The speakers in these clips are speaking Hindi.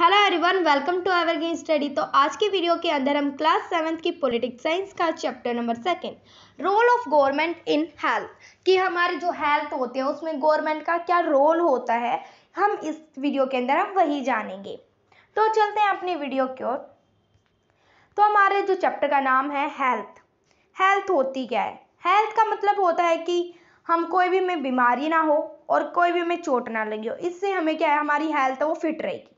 Hello everyone welcome to gain study तो आज की वीडियो के अंदर हम क्लास सेवन्थ की पॉलिटिक्स साइंस का chapter number second role of government in health कि हमारे जो हेल्थ होते हैं उसमें गवर्नमेंट का क्या रोल होता है हम इस वीडियो के अंदर हम वही जानेंगे तो चलते हैं अपनी वीडियो की ओर तो हमारे जो चैप्टर का नाम है हेल्थ हेल्थ होती क्या है हेल्थ का मतलब होता है कि हम कोई भी में बीमारी ना हो और कोई भी में चोट ना लगी हो इससे हमें क्या है हमारी हेल्थ वो फिट रहेगी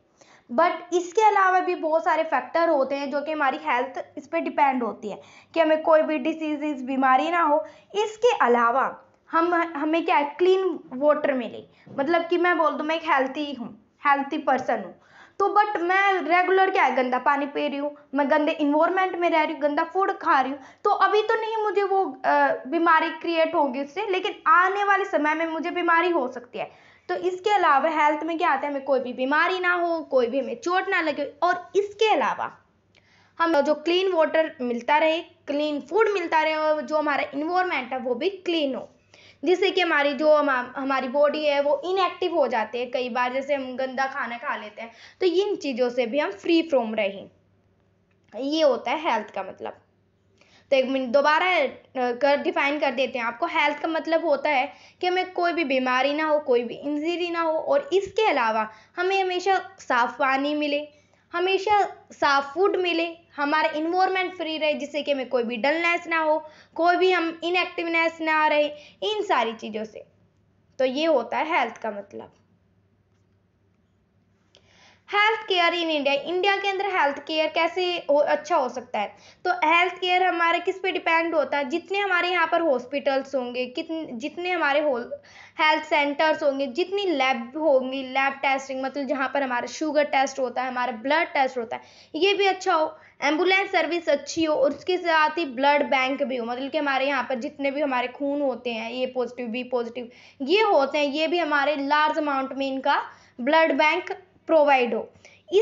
बट इसके अलावा भी बहुत सारे फैक्टर होते हैं जो कि हमारी हेल्थ इस पर डिपेंड होती है कि हमें कोई भी डिसीजेज बीमारी ना हो इसके अलावा हम हमें क्या है क्लीन वाटर मिले मतलब कि मैं बोल दूँ मैं एक हेल्थी हूँ हेल्थी पर्सन हूँ तो बट मैं रेगुलर क्या है गंदा पानी पी रही हूँ मैं गंदे इन्वायरमेंट में रह रही हूँ गंदा फूड खा रही हूँ तो अभी तो नहीं मुझे वो बीमारी क्रिएट होगी उससे लेकिन आने वाले समय में मुझे बीमारी हो सकती है तो इसके अलावा हेल्थ में क्या आता है हमें कोई भी बीमारी ना हो कोई भी हमें चोट ना लगे और इसके अलावा हम जो क्लीन वाटर मिलता रहे क्लीन फूड मिलता रहे और जो हमारा इन्वायरमेंट है वो भी क्लीन हो जिससे कि हमारी जो हम, हमारी बॉडी है वो इनएक्टिव हो जाती है कई बार जैसे हम गंदा खाना खा लेते हैं तो इन चीज़ों से भी हम फ्री फ्रॉम रहें ये होता है हेल्थ का मतलब तो एक मिनट दोबारा कर डिफ़ाइन कर देते हैं आपको हेल्थ का मतलब होता है कि हमें कोई भी बीमारी ना हो कोई भी इंजरी ना हो और इसके अलावा हमें हमेशा साफ़ पानी मिले हमेशा साफ़ फूड मिले हमारा इन्वॉर्मेंट फ्री रहे जिससे कि हमें कोई भी डलनेस ना हो कोई भी हम इनएक्टिवनेस ना रहे इन सारी चीज़ों से तो ये होता है हेल्थ का मतलब health care in India India के अंदर हेल्थ केयर कैसे हो, अच्छा हो सकता है तो हेल्थ केयर हमारे किस पे डिपेंड होता है जितने हमारे यहाँ पर हॉस्पिटल्स होंगे कितने जितने हमारे हेल्थ सेंटर्स होंगे जितनी लैब होंगी लैब टेस्टिंग मतलब जहाँ पर हमारा शुगर टेस्ट होता है हमारा ब्लड टेस्ट होता है ये भी अच्छा हो एम्बुलेंस सर्विस अच्छी हो और उसके साथ ही ब्लड बैंक भी हो मतलब कि हमारे यहाँ पर जितने भी हमारे खून होते हैं ए पॉजिटिव बी पॉजिटिव ये होते हैं ये भी हमारे लार्ज अमाउंट में इनका ब्लड बैंक प्रोवाइड हो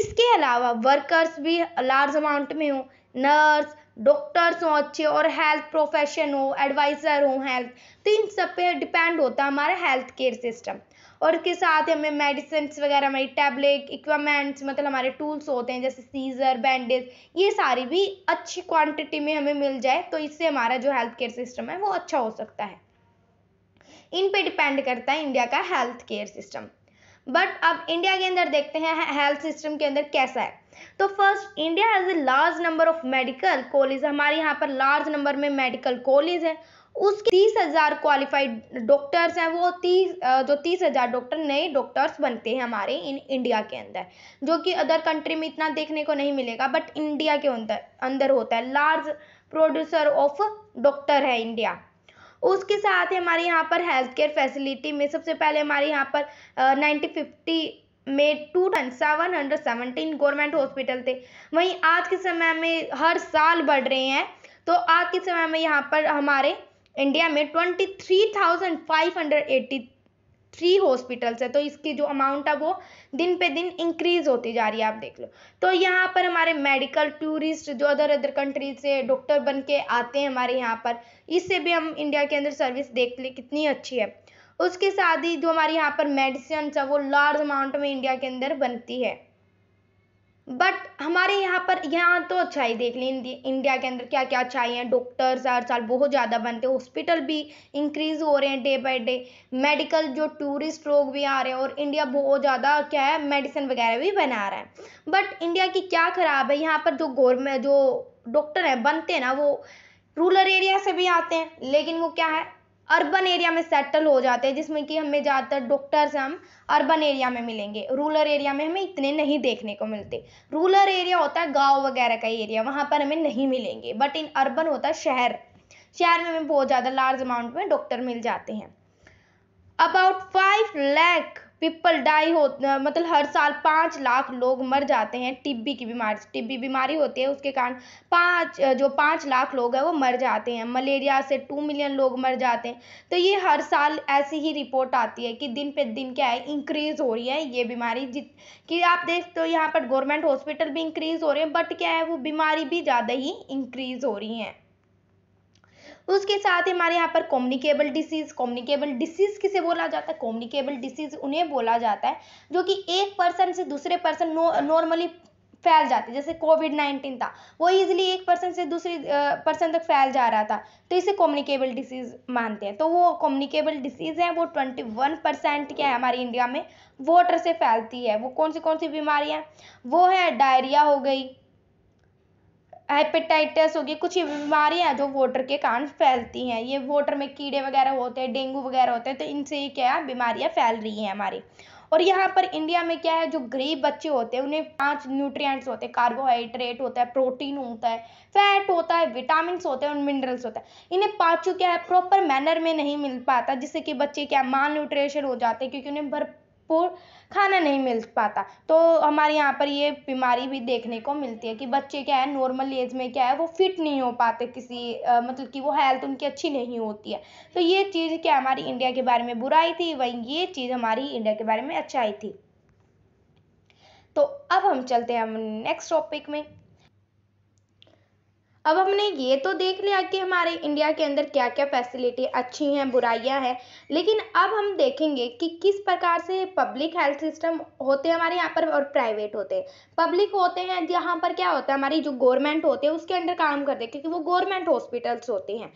इसके अलावा वर्कर्स भी लार्ज अमाउंट में हो नर्स डॉक्टर्स हों अच्छे और हेल्थ प्रोफेशन हो एडवाइज़र हो हेल्थ तो इन सब पे डिपेंड होता है हमारा हेल्थ केयर सिस्टम और इसके साथ हमें मेडिसिन वगैरह हमारी टैबलेट इक्वमेंट्स मतलब हमारे टूल्स होते हैं जैसे सीजर बैंडेज ये सारी भी अच्छी क्वांटिटी में हमें मिल जाए तो इससे हमारा जो हेल्थ केयर सिस्टम है वो अच्छा हो सकता है इन पे डिपेंड करता है इंडिया का हेल्थ केयर सिस्टम बट अब इंडिया के अंदर देखते हैं हेल्थ सिस्टम के अंदर कैसा है तो first India has a large number of medical college हमारे यहाँ पर लार्ज नंबर में मेडिकल कॉलेज है उसके तीस हज़ार क्वालिफाइड डॉक्टर्स हैं वो तीस जो तीस हज़ार डॉक्टर नए डॉक्टर्स बनते हैं हमारे इन इंडिया के अंदर जो कि अदर कंट्री में इतना देखने को नहीं मिलेगा बट इंडिया के अंदर अंदर होता है लार्ज प्रोड्यूसर ऑफ डॉक्टर है इंडिया उसके साथ ही हमारे यहाँ पर हेल्थ केयर फैसिलिटी में सबसे पहले हमारे यहाँ पर नाइनटीन फिफ्टी में two seven hundred seventeen government hospital थे वहीं आज के समय में हर साल बढ़ रहे हैं तो आज के समय में यहाँ पर हमारे इंडिया में twenty three thousand five hundred eighty three hospitals है तो इसकी जो अमाउंट है वो दिन पे दिन इंक्रीज होती जा रही है आप देख लो तो यहाँ पर हमारे मेडिकल टूरिस्ट जो अदर अदर कंट्रीज से डॉक्टर बन के आते हैं हमारे यहाँ पर इससे भी हम इंडिया के अंदर सर्विस देख ले कितनी अच्छी है उसके साथ ही जो हमारे यहाँ पर मेडिसिन है वो लार्ज अमाउंट में इंडिया के अंदर बनती है बट हमारे यहाँ पर यहाँ तो अच्छा ही देख लें इंडिया के अंदर क्या क्या अच्छाई है डॉक्टर्स हर साल बहुत ज़्यादा बनते हैं हॉस्पिटल भी इंक्रीज़ हो रहे हैं डे बाय डे मेडिकल जो टूरिस्ट लोग भी आ रहे हैं और इंडिया बहुत ज़्यादा क्या है मेडिसिन वगैरह भी बना रहा है बट इंडिया की क्या ख़राब है यहाँ पर जो गवर्नमेंट जो डॉक्टर हैं बनते हैं ना वो रूरल एरिया से भी आते हैं लेकिन वो क्या है अर्बन एरिया में सेटल हो जाते हैं जिसमें कि हमें ज़्यादातर डॉक्टर्स हम अर्बन एरिया में मिलेंगे रूरल एरिया में हमें इतने नहीं देखने को मिलते रूरल एरिया होता है गाँव वगैरह का एरिया वहाँ पर हमें नहीं मिलेंगे बट इन अर्बन होता है शहर शहर में हमें बहुत ज़्यादा लार्ज अमाउंट में डॉक्टर मिल जाते हैं about five lakh people die हो मतलब हर साल पाँच लाख लोग मर जाते हैं टिब्बी की बीमारी टिब्बी बीमारी होती है उसके कारण पाँच जो पाँच लाख लोग हैं वो मर जाते हैं मलेरिया से टू मिलियन लोग मर जाते हैं तो ये हर साल ऐसी ही रिपोर्ट आती है कि दिन पे दिन क्या है इंक्रीज़ हो रही है ये बीमारी जित कि आप देखते हो यहाँ पर गवर्नमेंट हॉस्पिटल भी इंक्रीज़ हो रहे हैं बट क्या है वो बीमारी भी ज़्यादा ही इंक्रीज़ हो रही हैं उसके साथ ही हमारे यहाँ पर कॉम्युनिकेबल डिसीज़ कॉम्युनिकेबल डिसीज़ किसे बोला जाता है कॉम्युनिकेबल डिसीज़ उन्हें बोला जाता है जो कि एक पर्सन से दूसरे पर्सन नॉर्मली फैल जाती जैसे कोविड नाइन्टीन था वो इजिली एक पर्सन से दूसरे पर्सन तक फैल जा रहा था तो इसे कॉम्युनिकेबल डिसीज मानते हैं तो वो कॉम्युनिकेबल डिसीज है वो ट्वेंटी वन परसेंट क्या है हमारे इंडिया में वाटर से फैलती है वो कौन सी कौन सी बीमारियाँ वो है डायरिया हो गई हेपेटाइटिस होगी कुछ बीमारियाँ जो वोटर के कारण फैलती हैं ये वोटर में कीड़े वगैरह होते हैं डेंगू वगैरह होते हैं तो इनसे क्या बीमारियाँ फैल रही हैं हमारी और यहाँ पर इंडिया में क्या है जो गरीब बच्चे होते हैं उन्हें पांच न्यूट्रिएंट्स होते हैं कार्बोहाइड्रेट होता है प्रोटीन होता है फैट होता है विटामिन होते हैं और मिनरल्स होता है इन्हें पाँचों क्या है प्रॉपर मैनर में नहीं मिल पाता जिससे कि बच्चे क्या माल न्यूट्रिशन हो जाते हैं क्योंकि उन्हें भरपूर खाना नहीं मिल पाता तो हमारे यहाँ पर ये बीमारी भी देखने को मिलती है कि बच्चे क्या है नॉर्मल एज में क्या है वो फिट नहीं हो पाते किसी आ, मतलब कि वो हेल्थ उनकी अच्छी नहीं होती है तो ये चीज़ क्या हमारी इंडिया के बारे में बुराई थी वहीं ये चीज़ हमारी इंडिया के बारे में अच्छाई थी तो अब हम चलते हैं हम नेक्स्ट टॉपिक में अब हमने ये तो देख लिया कि हमारे इंडिया के अंदर क्या क्या फैसिलिटी अच्छी हैं बुराइयां हैं लेकिन अब हम देखेंगे कि किस प्रकार से पब्लिक हेल्थ सिस्टम होते हैं हमारे यहाँ पर और प्राइवेट होते हैं पब्लिक होते हैं यहाँ पर क्या होता है हमारी जो गवर्नमेंट होते हैं उसके अंडर काम करते हैं क्योंकि वो गवर्नमेंट हॉस्पिटल्स होते हैं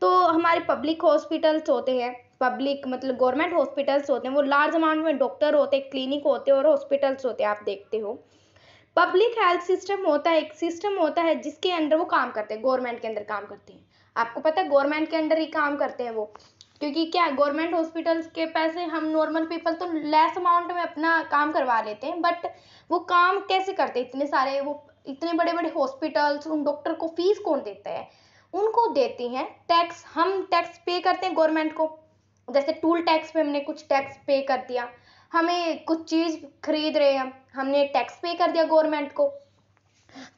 तो हमारे पब्लिक हॉस्पिटल्स होते हैं पब्लिक मतलब गवर्नमेंट हॉस्पिटल्स होते हैं वो लार्ज अमाउंट में डॉक्टर होते हैं क्लिनिक होते हैं और हॉस्पिटल्स होते हैं आप देखते हो पब्लिक हेल्थ सिस्टम होता है एक सिस्टम होता है जिसके अंडर वो काम करते हैं गवर्नमेंट के अंदर काम करते हैं आपको पता है गवर्नमेंट के अंडर ही काम करते हैं वो क्योंकि क्या गवर्नमेंट हॉस्पिटल्स के पैसे हम नॉर्मल पीपल तो लेस अमाउंट में अपना काम करवा लेते हैं बट वो काम कैसे करते हैं इतने सारे वो इतने बड़े बड़े हॉस्पिटल्स उन डॉक्टर को फीस कौन देता है उनको देती हैं टैक्स हम टैक्स पे करते हैं गवर्नमेंट को जैसे टूल टैक्स पे हमने कुछ टैक्स पे कर दिया हमें कुछ चीज़ खरीद रहे हैं हमने टैक्स पे कर दिया गवर्नमेंट को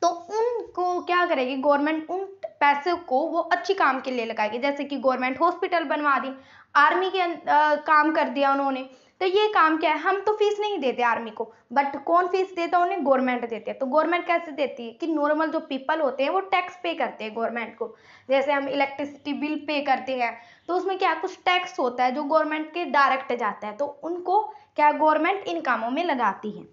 तो उनको क्या करेगी गवर्नमेंट उन पैसे को वो अच्छी काम के लिए लगाएगी जैसे कि गवर्नमेंट हॉस्पिटल बनवा दी आर्मी के आ, काम कर दिया उन्होंने तो ये काम क्या है हम तो फीस नहीं देते आर्मी को बट कौन फीस देता उन्हें गवर्नमेंट देते हैं तो गवर्नमेंट कैसे देती है कि नॉर्मल जो पीपल होते हैं वो टैक्स पे करते हैं गवर्नमेंट को जैसे हम इलेक्ट्रिसिटी बिल पे करते हैं तो उसमें क्या कुछ टैक्स होता है जो गवर्नमेंट के डायरेक्ट जाता है तो उनको क्या गवर्नमेंट इन कामों में लगाती है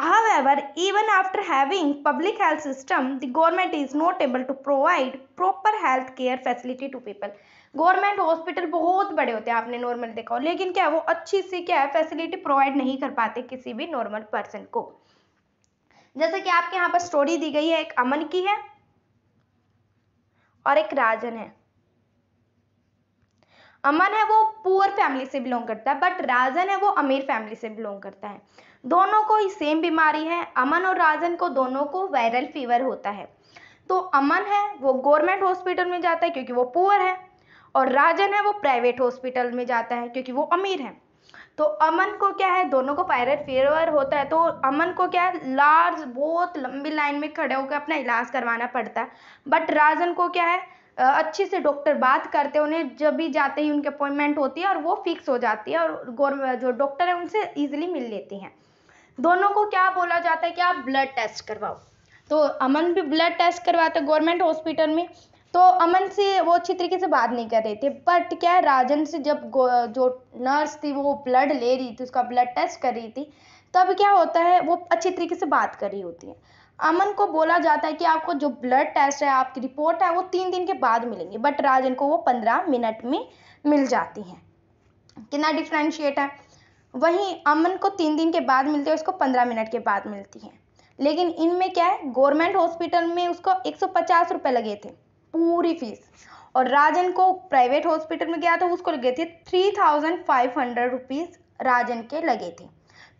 However, even after having public health system, the government is not able to provide proper health care facility to people. Government hospital बहुत बड़े होते हैं आपने नॉर्मल देखा हो लेकिन क्या वो अच्छी सी क्या है फैसिलिटी प्रोवाइड नहीं कर पाते किसी भी नॉर्मल पर्सन को जैसे कि आपके यहाँ पर स्टोरी दी गई है एक अमन की है और एक राजन है अमन है वो पुअर फैमिली से बिलोंग करता है बट राजन है वो अमीर फैमिली से बिलोंग करता है दोनों को ही सेम बीमारी है अमन और राजन को दोनों को वायरल फीवर होता है तो अमन है वो गवर्नमेंट हॉस्पिटल में जाता है क्योंकि वो पुअर है और राजन है वो प्राइवेट हॉस्पिटल में जाता है क्योंकि वो अमीर है तो अमन को क्या है दोनों को पायरट फीवर होता है तो अमन को क्या है लार्ज बहुत लंबी लाइन में खड़े होकर अपना इलाज करवाना पड़ता है बट राजन को क्या है अच्छे से डॉक्टर बात करते हैं उन्हें जब भी जाते ही उनकी अपॉइंटमेंट होती है और वो फिक्स हो जाती है और जो डॉक्टर है उनसे ईजिली मिल लेती हैं दोनों को क्या बोला जाता है कि आप ब्लड टेस्ट करवाओ तो अमन भी ब्लड टेस्ट करवाते गवर्नमेंट हॉस्पिटल में तो अमन से वो अच्छी तरीके से बात नहीं कर रहे थे बट क्या राजन से जब जो नर्स थी वो ब्लड ले रही थी उसका ब्लड टेस्ट कर रही थी तब क्या होता है वो अच्छी तरीके से बात कर रही होती है अमन को बोला जाता है कि आपको जो ब्लड टेस्ट है आपकी रिपोर्ट है वो तीन दिन के बाद मिलेंगे बट राजन को वो पंद्रह मिनट में मिल जाती हैं कितना डिफ्रेंशिएट है वहीं अमन को तीन दिन के बाद मिलती है उसको पंद्रह मिनट के बाद मिलती है लेकिन इनमें क्या है गवर्नमेंट हॉस्पिटल में उसको एक सौ पचास रुपए लगे थे पूरी फीस और राजन को प्राइवेट हॉस्पिटल में गया था उसको लगे थे three thousand five hundred rupees Rajan के लगे थे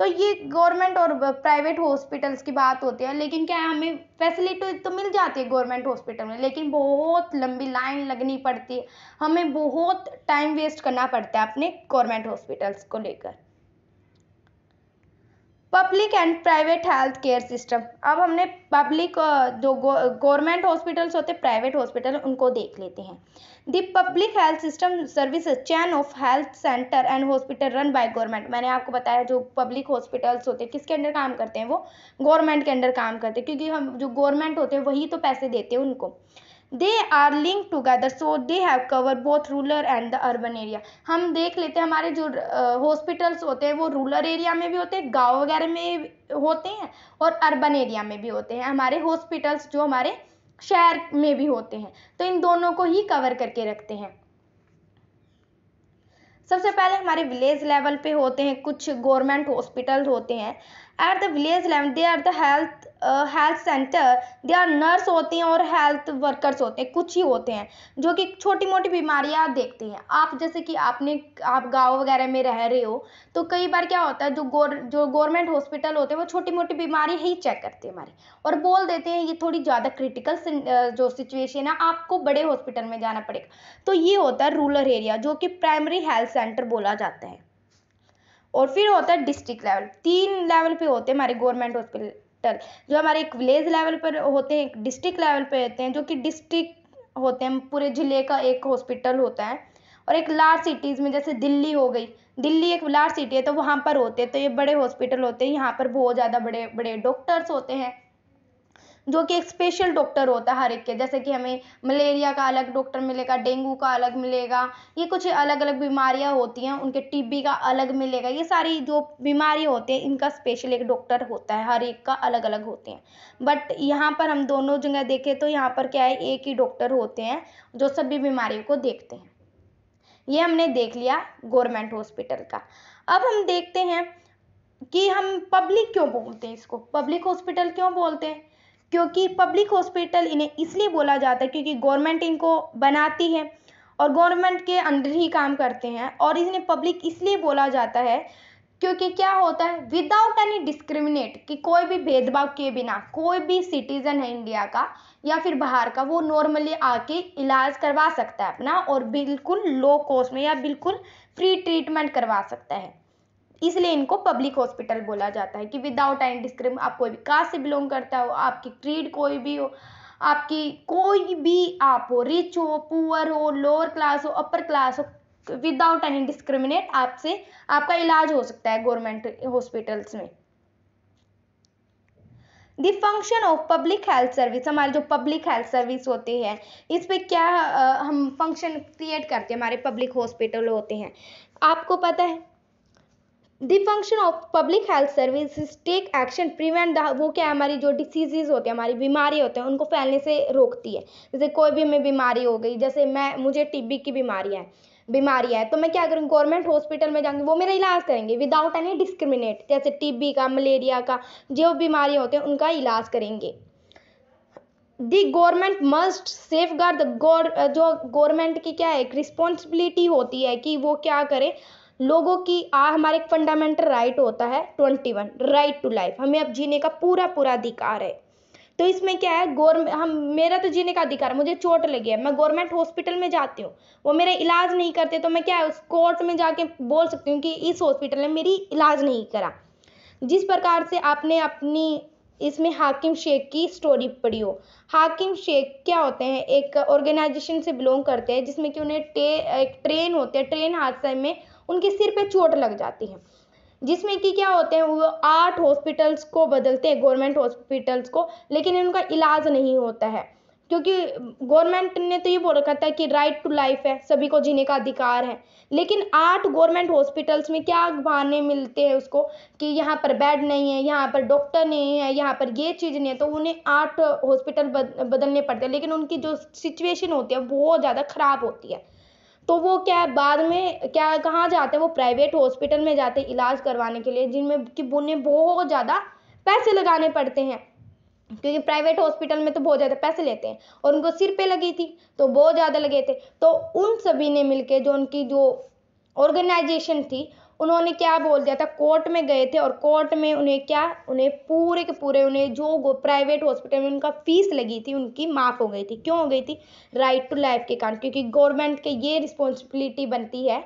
तो ये गवर्नमेंट और प्राइवेट हॉस्पिटल्स की बात होती है लेकिन क्या है हमें फैसिलिटी तो मिल जाती है गवर्नमेंट हॉस्पिटल में लेकिन बहुत लंबी लाइन लगनी पड़ती है हमें बहुत टाइम वेस्ट करना पड़ता है अपने गवर्नमेंट हॉस्पिटल्स को लेकर public and private health care system अब हमने पब्लिक जो गवर्नमेंट हॉस्पिटल्स होते हैं प्राइवेट हॉस्पिटल उनको देख लेते हैं the public health system service chain of health center and hospital run by government मैंने आपको बताया जो पब्लिक हॉस्पिटल्स होते हैं किसके अंडर काम करते हैं वो गवर्नमेंट के अंडर काम करते हैं क्योंकि हम जो गवर्नमेंट होते हैं वही तो पैसे देते हैं उनको they are link together so they have cover both rural and the urban area हम देख लेते हैं हमारे जो हॉस्पिटल्स होते हैं वो रूरल एरिया में भी होते हैं गांव वगैरह में होते हैं और अर्बन एरिया में भी होते हैं हमारे हॉस्पिटल्स जो हमारे शहर में भी होते हैं तो इन दोनों को ही कवर करके रखते हैं सबसे पहले हमारे विलेज लेवल पे होते हैं कुछ गवर्नमेंट हॉस्पिटल होते हैं at the village level they are the health health center they are nurse होते हैं और हेल्थ वर्कर्स होते हैं कुछ ही होते हैं जो कि छोटी मोटी बीमारियां देखते हैं आप जैसे कि आपने आप गांव वगैरह में रह रहे हो तो कई बार क्या होता है जो गोर जो गवर्नमेंट हॉस्पिटल होते हैं वो छोटी मोटी बीमारी ही चेक करते हैं हमारी और बोल देते हैं ये थोड़ी ज़्यादा क्रिटिकल जो सिचुएशन है आपको बड़े हॉस्पिटल में जाना पड़ेगा तो ये होता है रूरल एरिया जो कि प्राइमरी हेल्थ सेंटर बोला जाता है और फिर होता है डिस्ट्रिक्ट लेवल तीन लेवल पे होते हैं हमारे गवर्नमेंट हॉस्पिटल टल जो हमारे एक विलेज लेवल पर होते हैं एक डिस्ट्रिक्ट लेवल पर होते हैं जो कि डिस्ट्रिक्ट होते हैं पूरे ज़िले का एक हॉस्पिटल होता है और एक लार्ज सिटीज़ में जैसे दिल्ली हो गई दिल्ली एक लार्ज सिटी है तो वहाँ पर होते हैं तो ये बड़े हॉस्पिटल होते हैं यहाँ पर बहुत ज़्यादा बड़े बड़े डॉक्टर्स होते हैं जो कि एक स्पेशल डॉक्टर होता है हर एक के जैसे कि हमें मलेरिया का अलग डॉक्टर मिलेगा डेंगू का अलग मिलेगा ये कुछ अलग अलग बीमारियाँ होती हैं उनके टीबी का अलग मिलेगा ये सारी जो बीमारी होती है इनका स्पेशल एक डॉक्टर होता है हर एक का अलग अलग होते हैं बट यहाँ पर हम दोनों जगह देखें तो यहाँ पर क्या है एक ही डॉक्टर होते हैं जो सभी बीमारियों को देखते हैं ये हमने देख लिया गवर्नमेंट हॉस्पिटल का अब हम देखते हैं कि हम पब्लिक क्यों बोलते हैं इसको पब्लिक हॉस्पिटल क्यों बोलते हैं क्योंकि पब्लिक हॉस्पिटल इन्हें इसलिए बोला जाता है क्योंकि गवर्नमेंट इनको बनाती है और गवर्नमेंट के अंदर ही काम करते हैं और इन्हें पब्लिक इसलिए बोला जाता है क्योंकि क्या होता है विदाउट एनी डिस्क्रिमिनेट कि कोई भी भेदभाव के बिना कोई भी सिटीजन है इंडिया का या फिर बाहर का वो नॉर्मली आके इलाज करवा सकता है अपना और बिल्कुल लो कॉस्ट में या बिल्कुल फ्री ट्रीटमेंट करवा सकता है इसलिए इनको पब्लिक हॉस्पिटल बोला जाता है कि विदाउट एनी डिस्क्रिम आप कोई भी कास्ट से बिलोंग करता हो आपकी क्रीड कोई भी हो आपकी कोई भी आप हो रिच हो पुअर हो लोअर क्लास हो अपर क्लास हो विदाउट एनी डिस्क्रिमिनेट आपसे आपका इलाज हो सकता है गवर्नमेंट हॉस्पिटल्स में the function of public health service हमारी जो पब्लिक हेल्थ सर्विस होती है इस पर क्या आ, हम फंक्शन क्रिएट करते हैं हमारे पब्लिक हॉस्पिटल होते हैं आपको पता है the function of public health service take action prevent वो क्या है हमारी जो डिसीजेज होते हैं हमारी बीमारी होते हैं उनको फैलने से रोकती है जैसे कोई भी हमें बीमारी हो गई जैसे मैं मुझे टीबी की बीमारी है बीमारी है तो मैं क्या करूँ गवर्नमेंट हॉस्पिटल में जाऊँगी वो मेरा इलाज करेंगे विदाउट एनी डिस्क्रिमिनेट जैसे टीबी का मलेरिया का जो बीमारी होते हैं उनका इलाज करेंगे the government must safeguard जो गवर्नमेंट की क्या है एक रिस्पॉन्सिबिलिटी होती है कि वो क्या करें लोगों की आ हमारे एक फंडामेंटल राइट होता है twenty one right to life हमें अब जीने का पूरा पूरा अधिकार है तो इसमें क्या है गवर्नमेंट हम मेरा तो जीने का अधिकार मुझे चोट लगी है मैं गवर्नमेंट हॉस्पिटल में जाती हूँ वो मेरा इलाज नहीं करते तो मैं क्या है उस कोर्ट में जाके बोल सकती हूँ कि इस हॉस्पिटल ने मेरी इलाज नहीं करा जिस प्रकार से आपने अपनी इसमें हाकिम शेख की स्टोरी पढ़ी हो हाकिम शेख क्या होते हैं एक ऑर्गेनाइजेशन से बिलोंग करते हैं जिसमें कि उन्हें टे एक ट्रेन होते हैं ट्रेन हादसे में उनके सिर पे चोट लग जाती है जिसमें कि क्या होते हैं वो आठ हॉस्पिटल्स को बदलते हैं गवर्नमेंट हॉस्पिटल्स को लेकिन इनका इलाज नहीं होता है क्योंकि गवर्नमेंट ने तो ये बोल रखा था कि राइट टू लाइफ है सभी को जीने का अधिकार है लेकिन आठ गवर्नमेंट हॉस्पिटल्स में क्या बहाने मिलते हैं उसको कि यहाँ पर बेड नहीं है यहाँ पर डॉक्टर नहीं है यहाँ पर ये चीज़ नहीं है तो उन्हें आठ हॉस्पिटल बदलने पड़ते हैं लेकिन उनकी जो सिचुएशन होती है बहुत ज़्यादा ख़राब होती है तो वो क्या बाद में क्या कहाँ जाते हैं वो प्राइवेट हॉस्पिटल में जाते हैं इलाज करवाने के लिए जिनमें कि उन्हें बहुत ज़्यादा पैसे लगाने पड़ते हैं क्योंकि प्राइवेट हॉस्पिटल में तो बहुत ज़्यादा पैसे लेते हैं और उनको सिर पे लगी थी तो बहुत ज़्यादा लगे थे तो उन सभी ने मिलके जो उनकी जो ऑर्गेनाइजेशन थी उन्होंने क्या बोल दिया था कोर्ट में गए थे और कोर्ट में उन्हें क्या उन्हें पूरे के पूरे उन्हें जो प्राइवेट हॉस्पिटल में उनका फीस लगी थी उनकी माफ़ हो गई थी क्यों हो गई थी राइट टू लाइफ के कारण क्योंकि गवर्नमेंट के ये रिस्पॉन्सिबिलिटी बनती है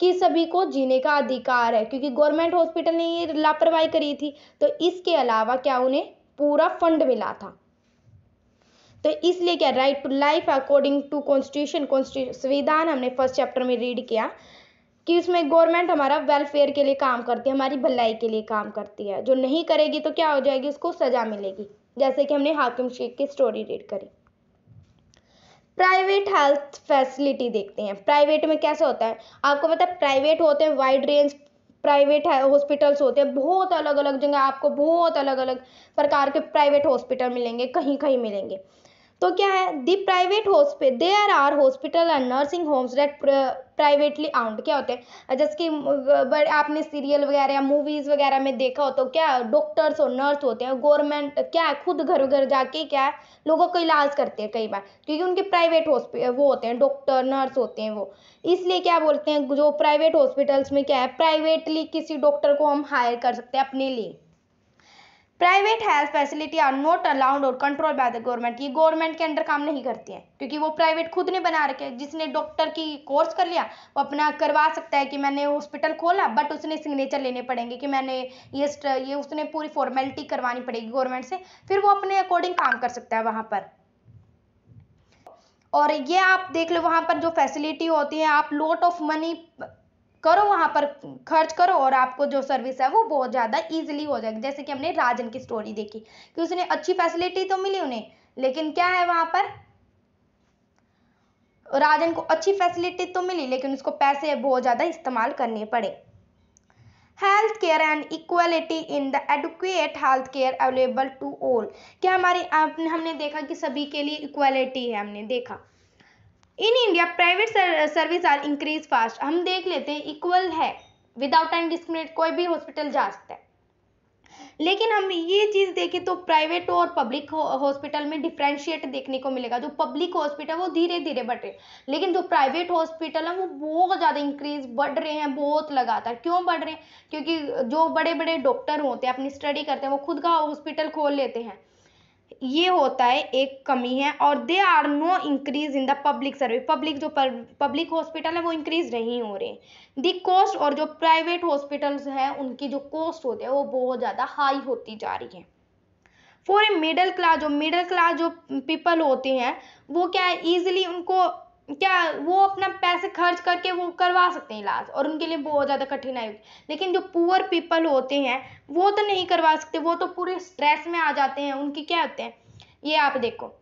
कि सभी को जीने का अधिकार है क्योंकि गवर्नमेंट हॉस्पिटल ने ये लापरवाही करी थी तो इसके अलावा क्या उन्हें पूरा फंड मिला था तो इसलिए क्या right to life according to constitution संविधान हमने फर्स्ट चैप्टर में रीड किया कि इसमें गवर्नमेंट हमारा वेलफेयर के लिए काम करती है हमारी भलाई के लिए काम करती है जो नहीं करेगी तो क्या हो जाएगी उसको सज़ा मिलेगी जैसे कि हमने हाकिम शेख की स्टोरी रीड करी प्राइवेट हेल्थ फैसिलिटी देखते हैं प्राइवेट में कैसा होता है आपको पता है प्राइवेट होते हैं वाइड रेंज प्राइवेट हॉस्पिटल्स होते हैं बहुत अलग अलग जगह आपको बहुत अलग अलग प्रकार के प्राइवेट हॉस्पिटल मिलेंगे कहीं कहीं मिलेंगे तो क्या है the private hospital there are hospital and nursing homes that privately owned क्या होते हैं जैसे कि आपने सीरियल वगैरह या मूवीज़ वगैरह में देखा हो तो क्या डॉक्टर्स और नर्स होते हैं गवर्नमेंट क्या है खुद घर घर जाके क्या है लोगों को इलाज करते हैं कई बार क्योंकि उनके प्राइवेट हॉस्पिटल वो होते हैं डॉक्टर नर्स होते हैं वो इसलिए क्या बोलते हैं जो प्राइवेट हॉस्पिटल्स में क्या है प्राइवेटली किसी डॉक्टर को हम हायर कर सकते हैं अपने लिए private health facility are not allowed और कंट्रोल बाय द गवर्नमेंट ये गवर्नमेंट के अंडर काम नहीं करती है क्योंकि वो प्राइवेट खुद ने बना रखे जिसने डॉक्टर की कोर्स कर लिया वो अपना करवा सकता है कि मैंने हॉस्पिटल खोला बट उसने सिग्नेचर लेने पड़ेंगे कि मैंने ये ये उसने पूरी फॉर्मेलिटी करवानी पड़ेगी गवर्नमेंट से फिर वो अपने अकॉर्डिंग काम कर सकता है वहाँ पर और ये आप देख लो वहाँ पर जो फैसिलिटी होती है आप लोट ऑफ मनी करो वहाँ पर खर्च करो और आपको जो सर्विस है वो बहुत ज़्यादा ईजिली हो जाएगी जैसे कि हमने राजन की स्टोरी देखी कि उसने अच्छी फैसिलिटी तो मिली उन्हें लेकिन क्या है वहाँ पर राजन को अच्छी फैसिलिटी तो मिली लेकिन उसको पैसे बहुत ज़्यादा इस्तेमाल करने पड़े health care and equality in the adequate health care available to all क्या हमारी हमने देखा कि सभी के लिए इक्वलिटी है हमने देखा in India private service are increase fast हम देख लेते हैं इक्वल है विदाउट टाइम डिस्क्रिमिनेट कोई भी हॉस्पिटल जा सकता है लेकिन हम ये चीज़ देखें तो प्राइवेट और पब्लिक हॉस्पिटल में डिफ्रेंशिएट देखने को मिलेगा जो पब्लिक हॉस्पिटल वो धीरे धीरे बढ़ रहे लेकिन जो प्राइवेट हॉस्पिटल है वो बहुत ज़्यादा इंक्रीज बढ़ रहे हैं बहुत लगातार क्यों बढ़ रहे हैं क्योंकि जो बड़े बड़े डॉक्टर होते हैं अपनी स्टडी करते हैं वो खुद का हॉस्पिटल खोल लेते हैं ये होता है एक कमी है और they are no increase in the public service public जो पब्लिक हॉस्पिटल है वो इंक्रीज नहीं हो रहे दी कॉस्ट और जो प्राइवेट हॉस्पिटल्स हैं उनकी जो कॉस्ट होती है वो बहुत ज़्यादा हाई होती जा रही है फॉर ए मिडल क्लास जो मिडल क्लास जो पीपल होते हैं वो क्या है ईजिली उनको क्या वो अपना पैसे खर्च करके वो करवा सकते हैं इलाज और उनके लिए बहुत ज़्यादा कठिनाई होगी लेकिन जो पुअर पीपल होते हैं वो तो नहीं करवा सकते वो तो पूरे स्ट्रेस में आ जाते हैं उनकी क्या होते हैं ये आप देखो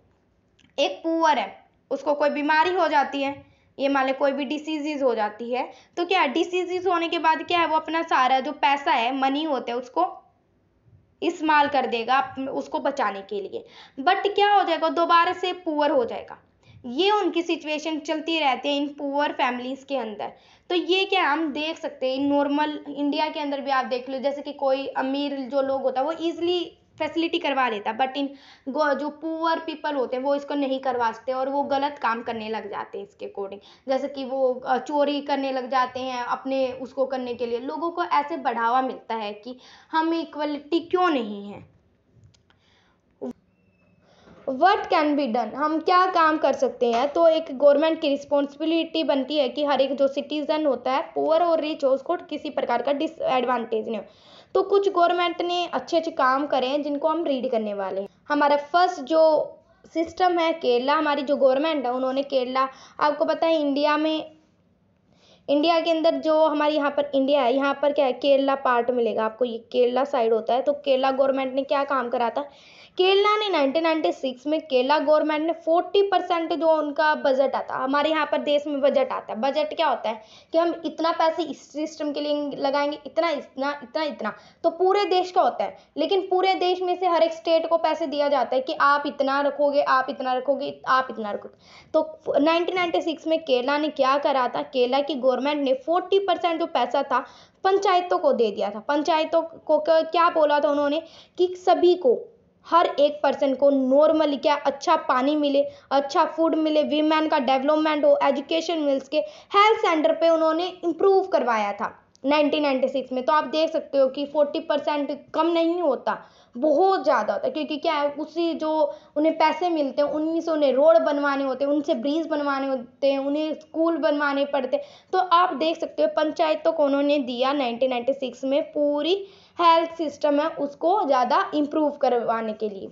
एक पुअर है उसको कोई बीमारी हो जाती है ये मान लें कोई भी डिसीजीज हो जाती है तो क्या डिसीजीज होने के बाद क्या है वो अपना सारा जो पैसा है मनी होता है उसको इस्तेमाल कर देगा उसको बचाने के लिए बट क्या हो जाएगा दोबारा से पुअर हो जाएगा ये उनकी सिचुएशन चलती रहती है इन पुअर फैमिलीज़ के अंदर तो ये क्या हम देख सकते हैं नॉर्मल इंडिया के अंदर भी आप देख लो जैसे कि कोई अमीर जो लोग होता है वो ईजिली फैसिलिटी करवा लेता बट इन जो पुअर पीपल होते हैं वो इसको नहीं करवा सकते और वो गलत काम करने लग जाते हैं इसके अकॉर्डिंग जैसे कि वो चोरी करने लग जाते हैं अपने उसको करने के लिए लोगों को ऐसे बढ़ावा मिलता है कि हम इक्वलिटी क्यों नहीं है वट कैन बी डन हम क्या काम कर सकते हैं तो एक गवर्नमेंट की रिस्पॉन्सिबिलिटी बनती है कि हर एक जो सिटीज़न होता है पुअर और रिच हो उसको किसी प्रकार का डिसएडवांटेज नहीं हो तो कुछ गवर्नमेंट ने अच्छे अच्छे काम करे हैं जिनको हम रीड करने वाले हैं हमारा फर्स्ट जो सिस्टम है केरला हमारी जो गवर्नमेंट है उन्होंने केरला आपको पता है इंडिया में इंडिया के अंदर जो हमारे यहाँ पर इंडिया है यहाँ पर क्या है केरला पार्ट मिलेगा आपको ये केरला साइड होता है तो केरला गवर्नमेंट ने क्या काम करा था केरला ने 1996 में केरला गवर्नमेंट ने 40 परसेंट जो उनका बजट आता है हमारे यहाँ पर देश में बजट आता है बजट क्या होता है कि हम इतना पैसे इस सिस्टम के लिए लगाएंगे इतना इतना इतना इतना तो पूरे देश का होता है लेकिन पूरे देश में से हर एक स्टेट को पैसे दिया जाता है कि आप इतना रखोगे आप इतना रखोगे आप इतना रखोगे तो नाइनटीन में केरला ने क्या करा था केरला की गवर्नमेंट ने फोर्टी परसेंट जो पैसा था पंचायतों को दे दिया था पंचायतों को क्या बोला था उन्होंने कि सभी को हर एक पर्सन को नॉर्मल क्या अच्छा पानी मिले अच्छा फूड मिले वीमेन का डेवलपमेंट हो एजुकेशन मिल सके हेल्थ सेंटर पे उन्होंने इम्प्रूव करवाया था 1996 में तो आप देख सकते हो कि 40 परसेंट कम नहीं होता बहुत ज़्यादा होता क्योंकि क्या है उसी जो उन्हें पैसे मिलते हैं उन्हीं से उन्हें रोड बनवाने होते हैं उनसे ब्रिज बनवाने होते हैं उन्हें स्कूल बनवाने पड़ते तो आप देख सकते हो पंचायतों को तो उन्होंने दिया नाइनटीन में पूरी हेल्थ सिस्टम है उसको ज़्यादा इम्प्रूव करवाने के लिए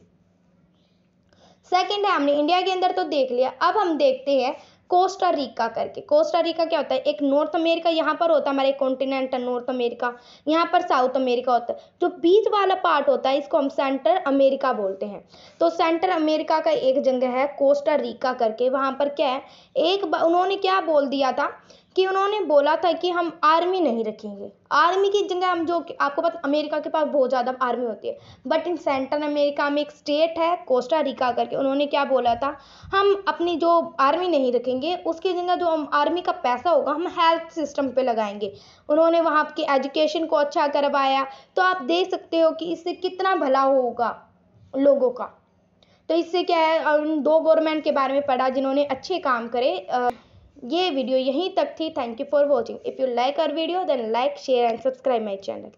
सेकेंड है हमने इंडिया के अंदर तो देख लिया अब हम देखते हैं कोस्टा रिका करके कोस्टा रिका क्या होता है एक नॉर्थ अमेरिका यहाँ पर होता है हमारे कॉन्टिनेंट है नॉर्थ अमेरिका यहाँ पर साउथ अमेरिका होता है जो बीच वाला पार्ट होता है इसको हम सेंटर अमेरिका बोलते हैं तो सेंटर अमेरिका का एक जगह है कोस्टा रिका करके वहाँ पर क्या है एक उन्होंने क्या बोल दिया था कि उन्होंने बोला था कि हम आर्मी नहीं रखेंगे आर्मी की जगह हम जो आपको पता अमेरिका के पास बहुत ज़्यादा आर्मी होती है बट इन सेंट्रल अमेरिका में एक स्टेट है कोस्टा रिका करके उन्होंने क्या बोला था हम अपनी जो आर्मी नहीं रखेंगे उसकी जगह जो हम आर्मी का पैसा होगा हम हेल्थ सिस्टम पे लगाएंगे उन्होंने वहाँ की एजुकेशन को अच्छा करवाया तो आप देख सकते हो कि इससे कितना भला होगा लोगों का तो इससे क्या है उन दो गवर्नमेंट के बारे में पढ़ा जिन्होंने अच्छे काम करे ये वीडियो यहीं तक थी thank you for watching if you like our video then like share and subscribe my channel